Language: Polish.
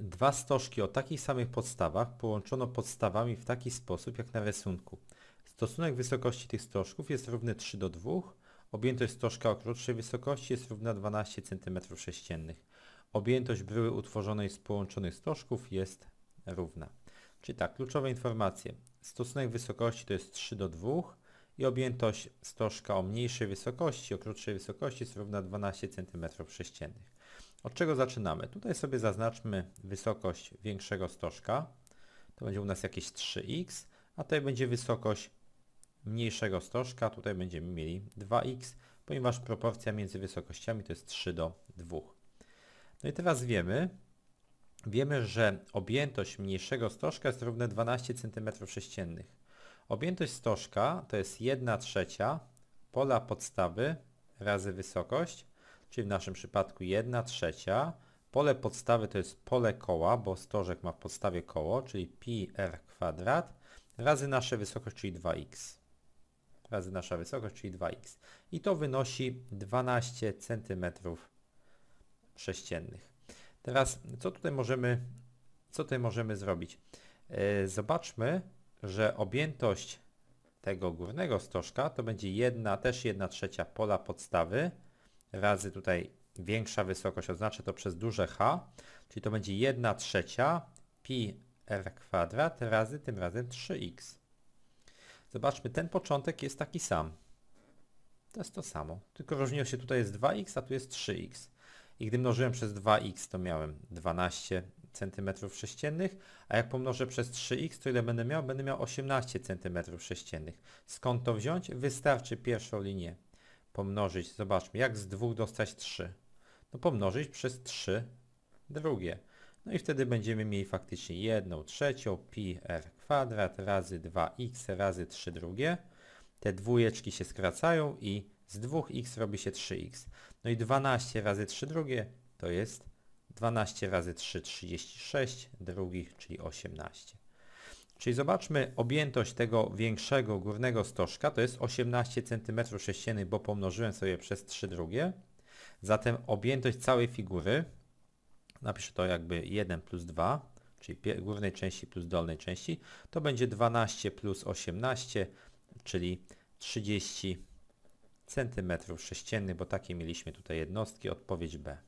Dwa stożki o takich samych podstawach połączono podstawami w taki sposób jak na rysunku. Stosunek wysokości tych stożków jest równy 3 do 2, objętość stożka o krótszej wysokości jest równa 12 cm3. Objętość bryły utworzonej z połączonych stożków jest równa. Czyli tak, kluczowe informacje. Stosunek wysokości to jest 3 do 2 i objętość stożka o mniejszej wysokości, o krótszej wysokości jest równa 12 cm3. Od czego zaczynamy? Tutaj sobie zaznaczmy wysokość większego stożka. To będzie u nas jakieś 3x, a tutaj będzie wysokość mniejszego stożka. Tutaj będziemy mieli 2x, ponieważ proporcja między wysokościami to jest 3 do 2. No i teraz wiemy, wiemy, że objętość mniejszego stożka jest równa 12 cm3. Objętość stożka to jest 1 trzecia pola podstawy razy wysokość czyli w naszym przypadku 1 trzecia. Pole podstawy to jest pole koła, bo stożek ma w podstawie koło, czyli πr kwadrat razy nasza wysokość, czyli 2x. Razy nasza wysokość, czyli 2x. I to wynosi 12 cm sześciennych. Teraz co tutaj możemy, co tutaj możemy zrobić? Yy, zobaczmy, że objętość tego górnego stożka to będzie jedna, też 1 trzecia pola podstawy razy tutaj większa wysokość, oznaczę to przez duże H, czyli to będzie 1 trzecia pi r kwadrat razy tym razem 3x. Zobaczmy, ten początek jest taki sam. To jest to samo, tylko różniło się tutaj jest 2x, a tu jest 3x. I gdy mnożyłem przez 2x, to miałem 12 cm sześciennych, a jak pomnożę przez 3x, to ile będę miał? Będę miał 18 cm sześciennych. Skąd to wziąć? Wystarczy pierwszą linię pomnożyć, zobaczmy, jak z dwóch dostać 3? No pomnożyć przez 3 drugie. No i wtedy będziemy mieli faktycznie 1 trzecią pi r kwadrat razy 2x razy 3 drugie. Te dwójeczki się skracają i z 2x robi się 3x. No i 12 razy 3 drugie to jest 12 razy 3, 36 drugich, czyli 18. Czyli zobaczmy objętość tego większego górnego stożka, to jest 18 cm3, bo pomnożyłem sobie przez 3 drugie. Zatem objętość całej figury, napiszę to jakby 1 plus 2, czyli górnej części plus dolnej części, to będzie 12 plus 18, czyli 30 cm3, bo takie mieliśmy tutaj jednostki, odpowiedź B.